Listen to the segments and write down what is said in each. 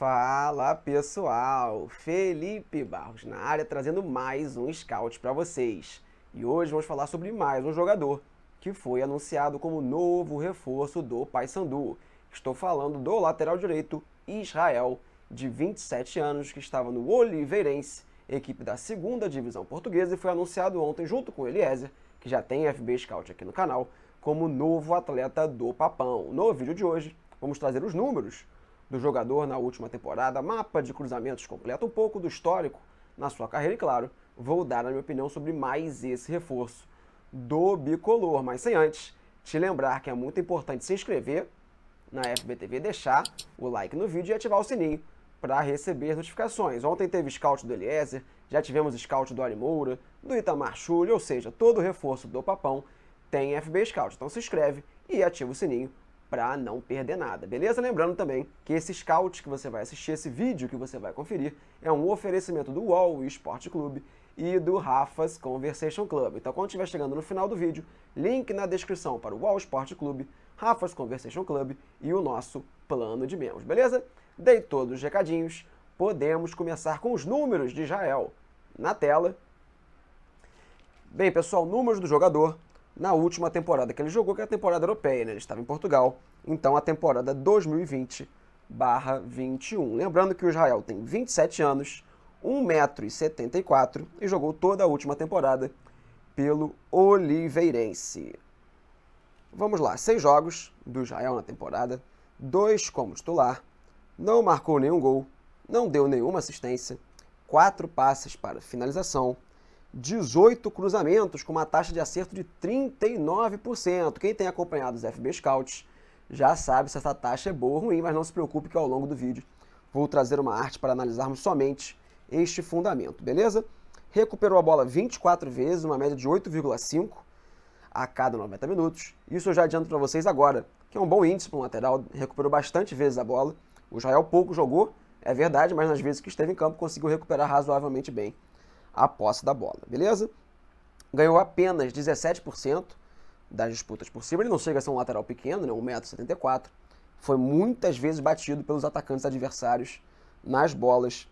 Fala pessoal, Felipe Barros na área trazendo mais um scout para vocês. E hoje vamos falar sobre mais um jogador que foi anunciado como novo reforço do Paysandu. Estou falando do lateral direito Israel, de 27 anos, que estava no Oliveirense, equipe da segunda divisão portuguesa e foi anunciado ontem junto com Eliezer, que já tem FB Scout aqui no canal, como novo atleta do Papão. No vídeo de hoje, vamos trazer os números do jogador na última temporada, mapa de cruzamentos completo, um pouco do histórico na sua carreira e, claro, vou dar a minha opinião sobre mais esse reforço do bicolor. Mas sem antes te lembrar que é muito importante se inscrever na FBTV, deixar o like no vídeo e ativar o sininho para receber notificações. Ontem teve scout do Eliezer, já tivemos scout do Ari Moura, do Itamar Chulho, ou seja, todo reforço do Papão tem FB Scout. Então se inscreve e ativa o sininho para não perder nada, beleza? Lembrando também que esse scout que você vai assistir, esse vídeo que você vai conferir, é um oferecimento do UOL Esporte Clube e do Rafa's Conversation Club. Então, quando estiver chegando no final do vídeo, link na descrição para o UOL Esporte Clube, Rafa's Conversation Club e o nosso plano de membros, beleza? Dei todos os recadinhos, podemos começar com os números de Israel na tela. Bem, pessoal, números do jogador na última temporada que ele jogou, que é a temporada europeia, né? ele estava em Portugal, então a temporada 2020/21. Lembrando que o Israel tem 27 anos, 1,74m e jogou toda a última temporada pelo Oliveirense. Vamos lá, seis jogos do Israel na temporada, dois como titular, não marcou nenhum gol, não deu nenhuma assistência, quatro passes para finalização, 18 cruzamentos, com uma taxa de acerto de 39%. Quem tem acompanhado os FB Scouts já sabe se essa taxa é boa ou ruim, mas não se preocupe que ao longo do vídeo vou trazer uma arte para analisarmos somente este fundamento, beleza? Recuperou a bola 24 vezes, uma média de 8,5 a cada 90 minutos. Isso eu já adianto para vocês agora, que é um bom índice para um lateral, recuperou bastante vezes a bola. O Joel pouco jogou, é verdade, mas nas vezes que esteve em campo conseguiu recuperar razoavelmente bem a posse da bola, beleza? Ganhou apenas 17% das disputas por cima, ele não chega a ser um lateral pequeno, né, 1,74m, foi muitas vezes batido pelos atacantes adversários nas bolas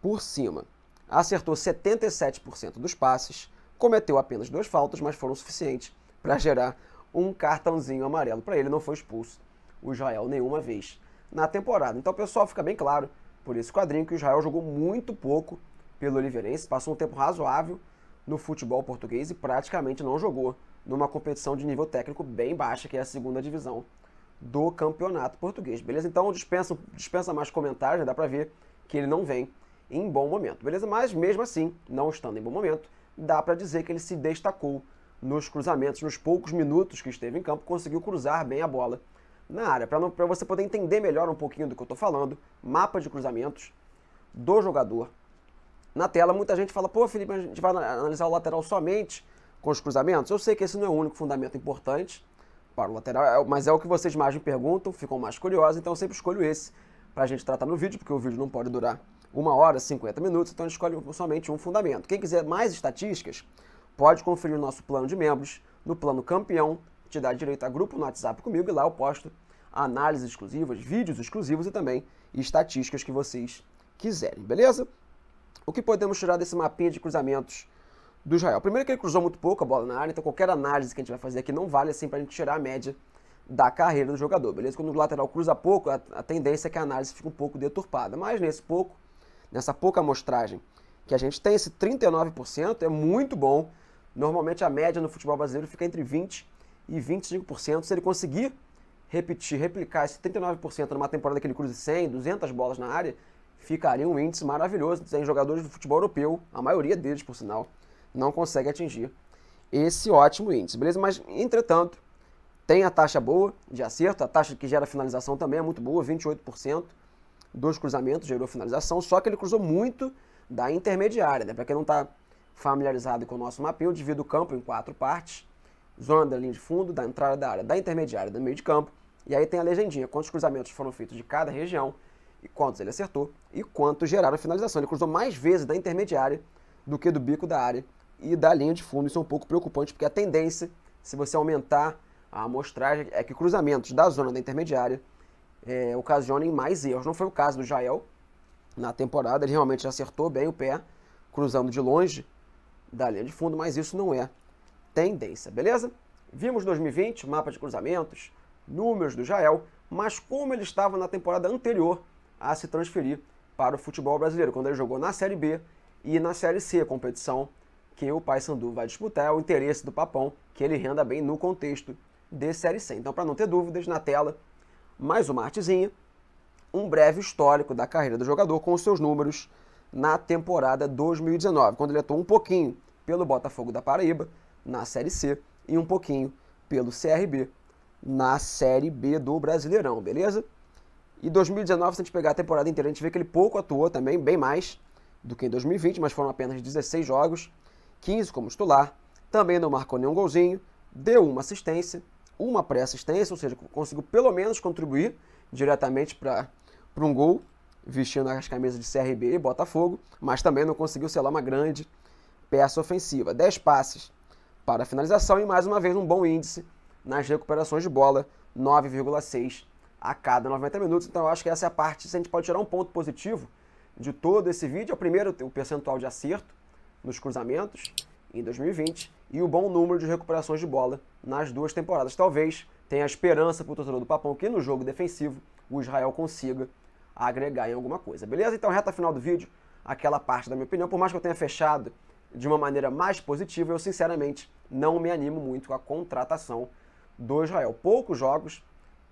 por cima. Acertou 77% dos passes, cometeu apenas duas faltas, mas foram suficientes para gerar um cartãozinho amarelo para ele, não foi expulso o Israel nenhuma vez na temporada. Então, pessoal, fica bem claro por esse quadrinho que o Israel jogou muito pouco pelo Oliveirense, passou um tempo razoável no futebol português e praticamente não jogou numa competição de nível técnico bem baixa, que é a segunda divisão do campeonato português, beleza? Então dispensa, dispensa mais comentários, né? dá pra ver que ele não vem em bom momento, beleza? Mas mesmo assim, não estando em bom momento, dá para dizer que ele se destacou nos cruzamentos, nos poucos minutos que esteve em campo, conseguiu cruzar bem a bola na área. Para você poder entender melhor um pouquinho do que eu estou falando, mapa de cruzamentos do jogador na tela. Muita gente fala, pô, Felipe, a gente vai analisar o lateral somente com os cruzamentos. Eu sei que esse não é o único fundamento importante para o lateral, é mas é o que vocês mais me perguntam, ficam mais curiosos, então eu sempre escolho esse para a gente tratar no vídeo, porque o vídeo não pode durar uma hora, 50 minutos, então a gente escolhe somente um fundamento. Quem quiser mais estatísticas, pode conferir o nosso plano de membros no plano campeão, te dá direito a grupo no WhatsApp comigo e lá eu posto análises exclusivas, vídeos exclusivos e também estatísticas que vocês quiserem, beleza? O que podemos tirar desse mapinha de cruzamentos do Israel? Primeiro que ele cruzou muito pouco a bola na área, então qualquer análise que a gente vai fazer aqui não vale assim para a gente tirar a média da carreira do jogador, beleza? Quando o lateral cruza pouco, a, a tendência é que a análise fique um pouco deturpada, mas nesse pouco, nessa pouca amostragem que a gente tem, esse 39% é muito bom. Normalmente a média no futebol brasileiro fica entre 20% e 25%. Se ele conseguir repetir, replicar esse 39% numa temporada que ele cruze 100, 200 bolas na área, ficaria um índice maravilhoso. Tem jogadores do futebol europeu, a maioria deles, por sinal, não consegue atingir esse ótimo índice, beleza? Mas, entretanto, tem a taxa boa de acerto, a taxa que gera finalização também é muito boa, 28% dos cruzamentos gerou finalização, só que ele cruzou muito da intermediária, né? Para quem não está familiarizado com o nosso mapeio, divide o campo em quatro partes, zona da linha de fundo, da entrada da área, da intermediária, do meio de campo, e aí tem a legendinha, quantos cruzamentos foram feitos de cada região, e quantos ele acertou e quantos geraram finalização. Ele cruzou mais vezes da intermediária do que do bico da área e da linha de fundo. Isso é um pouco preocupante, porque a tendência, se você aumentar a amostragem, é que cruzamentos da zona da intermediária é, ocasionem mais erros. Não foi o caso do Jael na temporada, ele realmente acertou bem o pé, cruzando de longe da linha de fundo, mas isso não é tendência, beleza? Vimos 2020, mapa de cruzamentos, números do Jael, mas como ele estava na temporada anterior, a se transferir para o futebol brasileiro, quando ele jogou na Série B e na Série C, a competição que o Paysandu vai disputar, é o interesse do Papão que ele renda bem no contexto de Série C. Então, para não ter dúvidas, na tela, mais uma artezinha, um breve histórico da carreira do jogador com os seus números na temporada 2019, quando ele atuou um pouquinho pelo Botafogo da Paraíba na Série C e um pouquinho pelo CRB na Série B do Brasileirão, beleza? E 2019, se a gente pegar a temporada inteira, a gente vê que ele pouco atuou também, bem mais do que em 2020, mas foram apenas 16 jogos, 15 como titular, também não marcou nenhum golzinho, deu uma assistência, uma pré-assistência, ou seja, conseguiu pelo menos contribuir diretamente para um gol, vestindo as camisas de CRB e Botafogo, mas também não conseguiu selar uma grande peça ofensiva. 10 passes para finalização e mais uma vez um bom índice nas recuperações de bola, 9,6 a cada 90 minutos. Então, eu acho que essa é a parte, se a gente pode tirar um ponto positivo de todo esse vídeo, é o primeiro, o percentual de acerto nos cruzamentos em 2020 e o bom número de recuperações de bola nas duas temporadas. Talvez tenha esperança para o torcedor do Papão que no jogo defensivo o Israel consiga agregar em alguma coisa. Beleza? Então, reta final do vídeo, aquela parte da minha opinião. Por mais que eu tenha fechado de uma maneira mais positiva, eu sinceramente não me animo muito com a contratação do Israel. Poucos jogos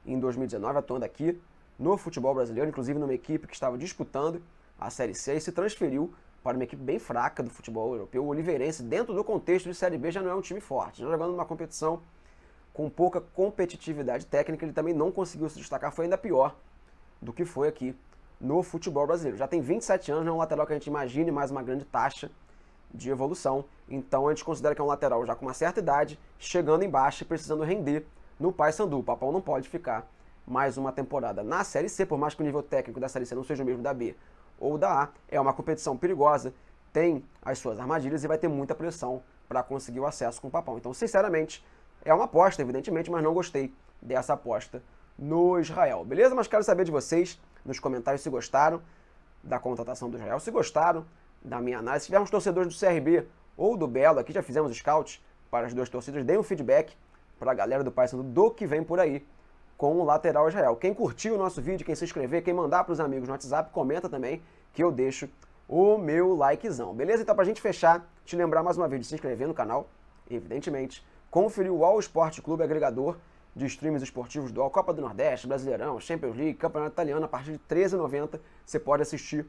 em 2019, atuando aqui no futebol brasileiro, inclusive numa equipe que estava disputando a Série C e se transferiu para uma equipe bem fraca do futebol europeu. O Oliveirense, dentro do contexto de Série B, já não é um time forte. Já jogando numa competição com pouca competitividade técnica, ele também não conseguiu se destacar. Foi ainda pior do que foi aqui no futebol brasileiro. Já tem 27 anos, não é um lateral que a gente imagine mais uma grande taxa de evolução. Então a gente considera que é um lateral já com uma certa idade, chegando embaixo e precisando render no Paysandu. O Papão não pode ficar mais uma temporada na Série C, por mais que o nível técnico da Série C não seja o mesmo da B ou da A, é uma competição perigosa, tem as suas armadilhas e vai ter muita pressão para conseguir o acesso com o Papão. Então, sinceramente, é uma aposta, evidentemente, mas não gostei dessa aposta no Israel. Beleza? Mas quero saber de vocês nos comentários se gostaram da contratação do Israel, se gostaram da minha análise. Se tivermos torcedores do CRB ou do Belo, aqui já fizemos scout para as duas torcidas, deem um feedback para a galera do Paysandu do que vem por aí com o lateral Israel. Quem curtiu o nosso vídeo, quem se inscrever, quem mandar para os amigos no WhatsApp, comenta também que eu deixo o meu likezão. Beleza? Então, para a gente fechar, te lembrar mais uma vez de se inscrever no canal, evidentemente, conferir o All Sport Clube agregador de streams esportivos do All Copa do Nordeste, Brasileirão, Champions League, Campeonato Italiano, a partir de R$ 13,90 você pode assistir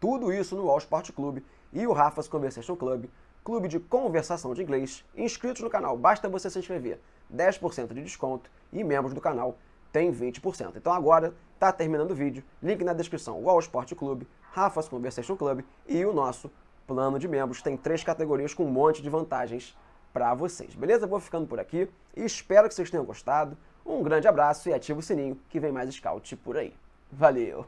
tudo isso no All Sport Clube e o Rafa's Conversation Club, clube de conversação de inglês, inscritos no canal, basta você se inscrever, 10% de desconto e membros do canal têm 20%. Então agora está terminando o vídeo, link na descrição, o All Sport Clube, Rafa's Conversation Club e o nosso plano de membros. Tem três categorias com um monte de vantagens para vocês. Beleza? Vou ficando por aqui e espero que vocês tenham gostado. Um grande abraço e ativa o sininho que vem mais scout por aí. Valeu!